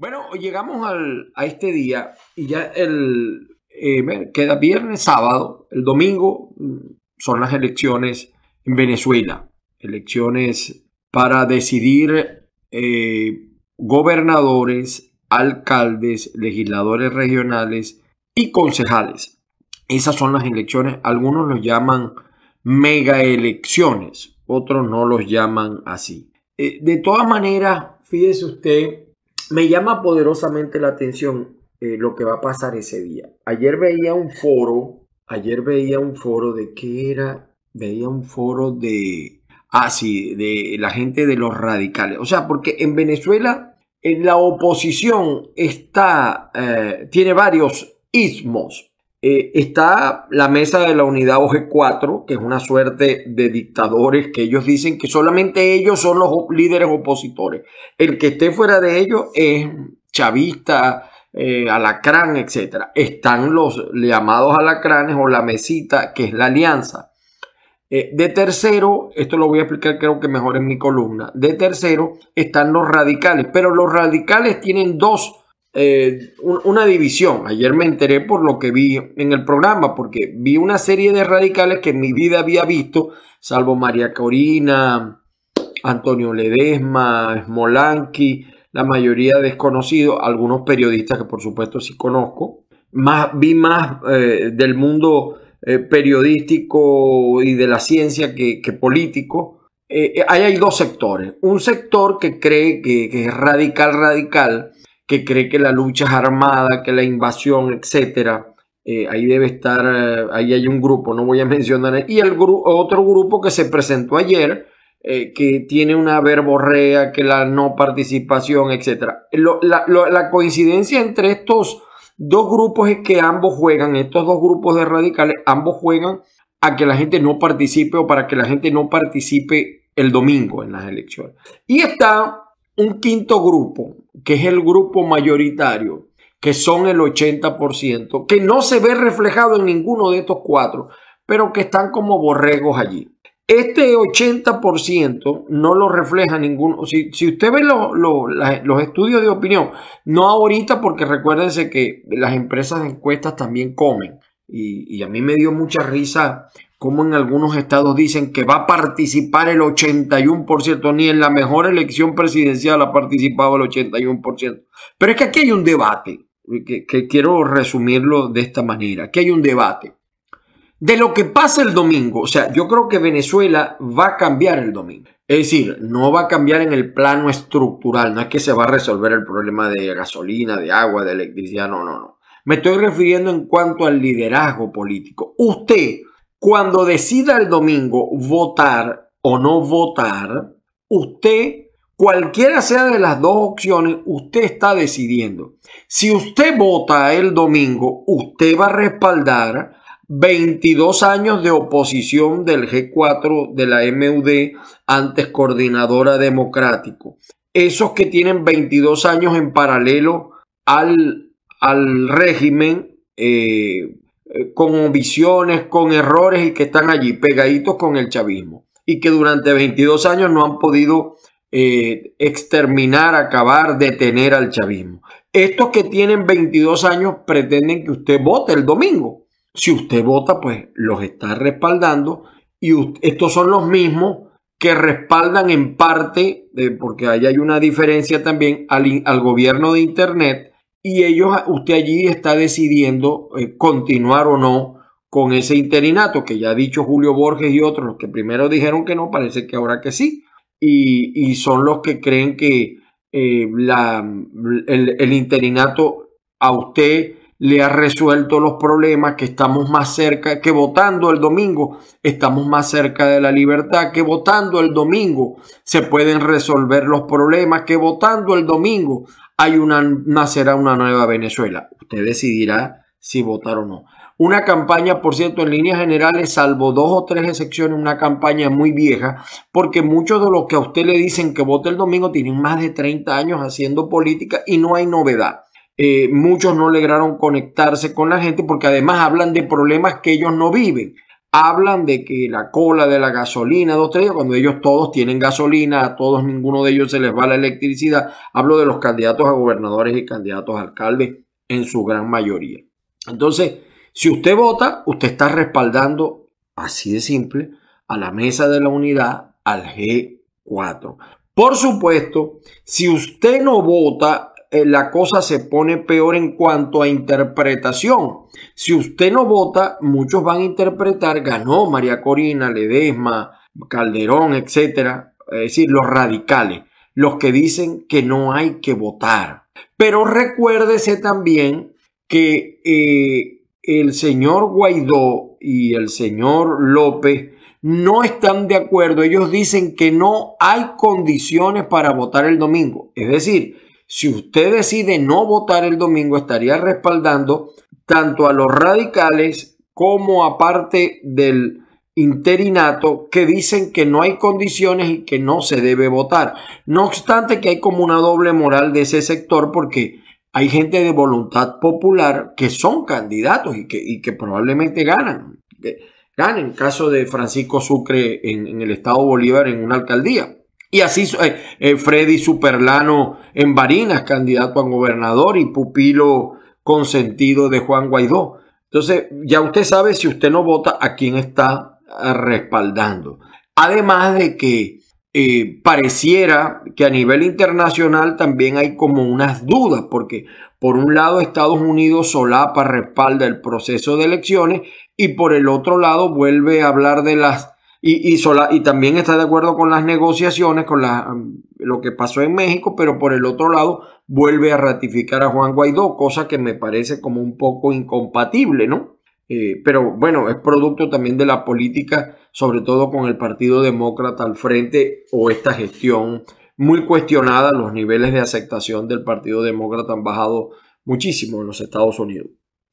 Bueno, llegamos a este día y ya el, eh, queda viernes, sábado, el domingo mm, son las elecciones en Venezuela, elecciones para decidir eh, gobernadores, alcaldes, legisladores regionales y concejales. Esas son las elecciones, algunos los llaman mega elecciones, otros no los llaman así. Eh, de todas maneras, fíjese usted me llama poderosamente la atención eh, lo que va a pasar ese día. Ayer veía un foro, ayer veía un foro de qué era, veía un foro de, ah, sí, de la gente de los radicales. O sea, porque en Venezuela en la oposición está, eh, tiene varios ismos, eh, está la mesa de la unidad OG4, que es una suerte de dictadores que ellos dicen que solamente ellos son los líderes opositores. El que esté fuera de ellos es chavista, eh, alacrán, etc. Están los llamados alacranes o la mesita, que es la alianza. Eh, de tercero, esto lo voy a explicar creo que mejor en mi columna, de tercero están los radicales, pero los radicales tienen dos eh, una división. Ayer me enteré por lo que vi en el programa, porque vi una serie de radicales que en mi vida había visto, salvo María Corina, Antonio Ledesma, Smolanqui, la mayoría desconocidos, algunos periodistas que por supuesto sí conozco. Más, vi más eh, del mundo eh, periodístico y de la ciencia que, político. ahí hay dos sectores. Un sector que cree que es radical, radical, que cree que la lucha es armada, que la invasión, etcétera. Eh, ahí debe estar, eh, ahí hay un grupo, no voy a mencionar. Y el otro grupo que se presentó ayer, eh, que tiene una verborrea, que la no participación, etcétera. la, coincidencia entre estos dos grupos es que ambos juegan, estos dos grupos de radicales, ambos juegan a que la gente no participe o para que la gente no participe el domingo en las elecciones. Y está un quinto grupo, que es el grupo mayoritario, que son el 80%, que no se ve reflejado en ninguno de estos cuatro, pero que están como borregos allí. Este 80% no lo refleja ninguno. Si, usted ve los estudios de opinión, no ahorita porque recuérdense que las empresas de encuestas también comen. y a mí me dio mucha risa como en algunos estados dicen que va a participar el 81%, ni en la mejor elección presidencial ha participado el 81%. Pero es que aquí hay un debate, que, quiero resumirlo de esta manera, aquí hay un debate. De lo que pasa el domingo, o sea, yo creo que Venezuela va a cambiar el domingo. Es decir, no va a cambiar en el plano estructural, no es que se va a resolver el problema de gasolina, de agua, de electricidad, no, no, no. Me estoy refiriendo en cuanto al liderazgo político. Usted, cuando decida el domingo votar o no votar, usted, cualquiera sea de las dos opciones, usted está decidiendo. Si usted vota el domingo, usted va a respaldar 22 años de oposición del G4 de la MUD, antes coordinadora democrático. Esos que tienen 22 años en paralelo al, al régimen, eh, con visiones, con errores y que están allí pegaditos con el chavismo y que durante 22 años no han podido eh, exterminar, acabar, detener al chavismo. Estos que tienen 22 años pretenden que usted vote el domingo. Si usted vota, pues los está respaldando y estos son los mismos que respaldan en parte, eh, porque ahí hay una diferencia también, al gobierno de Internet y ellos, usted allí está decidiendo eh, continuar o no con ese interinato, que ya ha dicho Julio Borges y otros, los que primero dijeron que no, parece que ahora que sí, y, son los que creen que eh, la, el, el interinato a usted le ha resuelto los problemas, que estamos más cerca, que votando el domingo estamos más cerca de la libertad, que votando el domingo se pueden resolver los problemas, que votando el domingo hay una, nacerá una nueva Venezuela. Usted decidirá si votar o no. Una campaña, por cierto, en líneas generales, salvo dos o tres excepciones, una campaña muy vieja, porque muchos de los que a usted le dicen que vote el domingo tienen más de 30 años haciendo política y no hay novedad. Eh, muchos no lograron conectarse con la gente porque además hablan de problemas que ellos no viven hablan de que la cola de la gasolina, dos, tres, cuando ellos todos tienen gasolina, a todos ninguno de ellos se les va la electricidad. Hablo de los candidatos a gobernadores y candidatos a alcaldes en su gran mayoría. Entonces, si usted vota, usted está respaldando, así de simple, a la mesa de la unidad, al G4. Por supuesto, si usted no vota, eh, la cosa se pone peor en cuanto a interpretación. Si usted no vota, muchos van a interpretar, ganó María Corina, Ledesma, Calderón, etc. es decir, los radicales, los que dicen que no hay que votar. Pero recuérdese también que eh, el señor Guaidó y el señor López no están de acuerdo. Ellos dicen que no hay condiciones para votar el domingo. Es decir, si usted decide no votar el domingo, estaría respaldando tanto a los radicales como a parte del interinato que dicen que no hay condiciones y que no se debe votar. No obstante que hay como una doble moral de ese sector porque hay gente de voluntad popular que son candidatos y que, probablemente ganan. Ganan en caso de Francisco Sucre en el estado Bolívar en una alcaldía. Y así eh, eh, Freddy Superlano en Barinas, candidato a gobernador y pupilo consentido de Juan Guaidó. Entonces, ya usted sabe si usted no vota a quién está eh, respaldando. Además de que pareciera que a nivel internacional también hay como unas dudas, porque por un lado Estados Unidos solapa, respalda el proceso de elecciones y por el otro lado vuelve a hablar de las y, sola, y también está de acuerdo con las negociaciones, con la, mm, lo que pasó en México, pero por el otro lado vuelve a ratificar a Juan Guaidó, cosa que me parece como un poco incompatible, ¿no? Eh, pero bueno, es producto también de la política, sobre todo con el Partido Demócrata al frente o esta gestión muy cuestionada. Los niveles de aceptación del Partido Demócrata han bajado muchísimo en los Estados Unidos.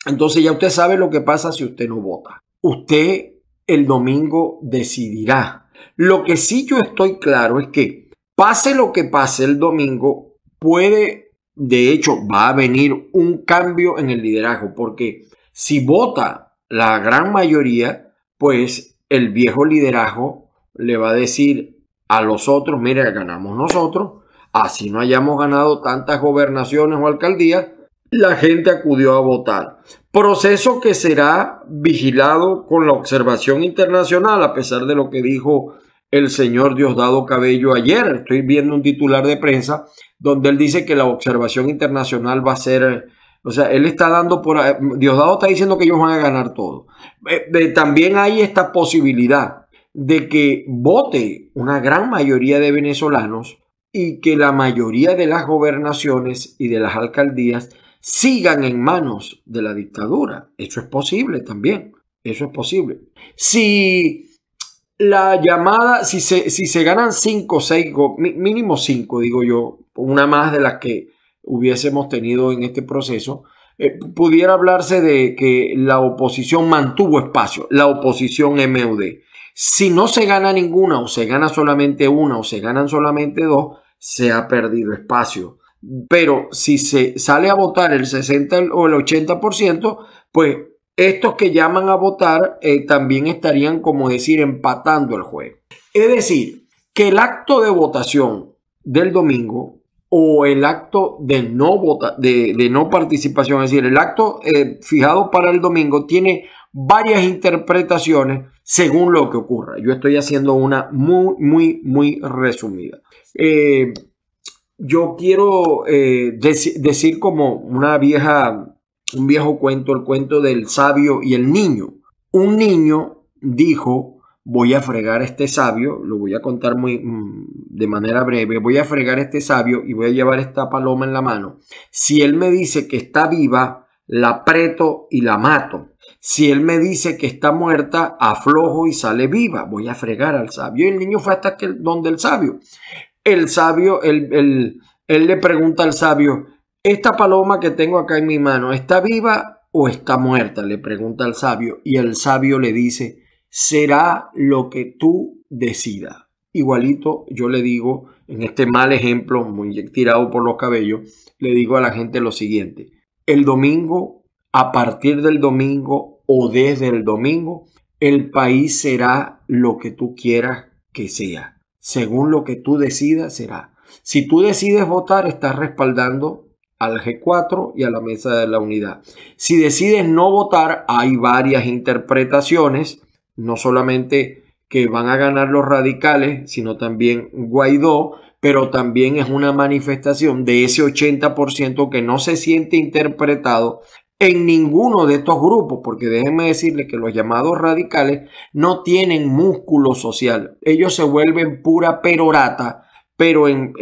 Entonces ya usted sabe lo que pasa si usted no vota. Usted el domingo decidirá. Lo que sí yo estoy claro es que pase lo que pase el domingo, puede, de hecho, va a venir un cambio en el liderazgo, porque si vota la gran mayoría, pues el viejo liderazgo le va a decir a los otros, mira, ganamos nosotros, así no hayamos ganado tantas gobernaciones o alcaldías, la gente acudió a votar. Proceso que será vigilado con la observación internacional, a pesar de lo que dijo el señor Diosdado Cabello ayer. Estoy viendo un titular de prensa donde él dice que la observación internacional va a ser... O sea, él está dando por... Eh, Diosdado está diciendo que ellos van a ganar todo. Eh, también hay esta posibilidad de que vote una gran mayoría de venezolanos y que la mayoría de las gobernaciones y de las alcaldías sigan en manos de la dictadura. Eso es posible también. Eso es posible. Si la llamada, si se, ganan cinco, o seis, mínimo cinco, digo yo, una más de las que hubiésemos tenido en este proceso, eh, pudiera hablarse de que la oposición mantuvo espacio, la oposición MUD. Si no se gana ninguna o se gana solamente una o se ganan solamente dos, se ha perdido espacio pero si se sale a votar el 60 o el 80%, pues estos que llaman a votar eh, también estarían, como decir, empatando el juego. Es decir, que el acto de votación del domingo o el acto de no, de, no participación, es decir, el acto eh, fijado para el domingo tiene varias interpretaciones según lo que ocurra. Yo estoy haciendo una muy, muy, muy resumida. Eh, yo quiero eh, decir como una vieja, un viejo cuento, el cuento del sabio y el niño. Un niño dijo, voy a fregar a este sabio, lo voy a contar muy, mm, de manera breve, voy a fregar a este sabio y voy a llevar esta paloma en la mano. Si él me dice que está viva, la apreto y la mato. Si él me dice que está muerta, aflojo y sale viva. Voy a fregar al sabio. Y el niño fue hasta donde el sabio el sabio, él le pregunta al sabio, esta paloma que tengo acá en mi mano, ¿está viva o está muerta? Le pregunta al sabio y el sabio le dice, será lo que tú decidas. Igualito yo le digo, en este mal ejemplo, muy tirado por los cabellos, le digo a la gente lo siguiente, el domingo, a partir del domingo o desde el domingo, el país será lo que tú quieras que sea según lo que tú decidas será. Si tú decides votar, estás respaldando al G4 y a la mesa de la unidad. Si decides no votar, hay varias interpretaciones, no solamente que van a ganar los radicales, sino también Guaidó, pero también es una manifestación de ese 80% que no se siente interpretado en ninguno de estos grupos, porque déjenme decirles que los llamados radicales no tienen músculo social. Ellos se vuelven pura perorata, pero en,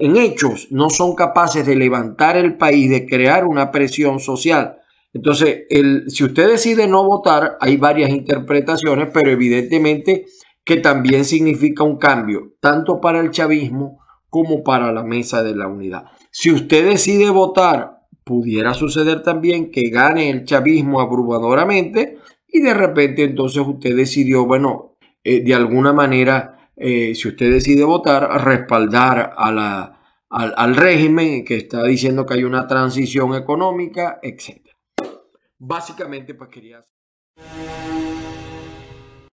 hechos no son capaces de levantar el país, de crear una presión social. Entonces, si usted decide no votar, hay varias interpretaciones, pero evidentemente que también significa un cambio, tanto para el chavismo como para la mesa de la unidad. Si usted decide votar pudiera suceder también que gane el chavismo abrumadoramente y de repente entonces usted decidió, bueno, eh, de alguna manera, eh, si usted decide votar, respaldar a la, al, al, régimen que está diciendo que hay una transición económica, etc. Básicamente, pues quería...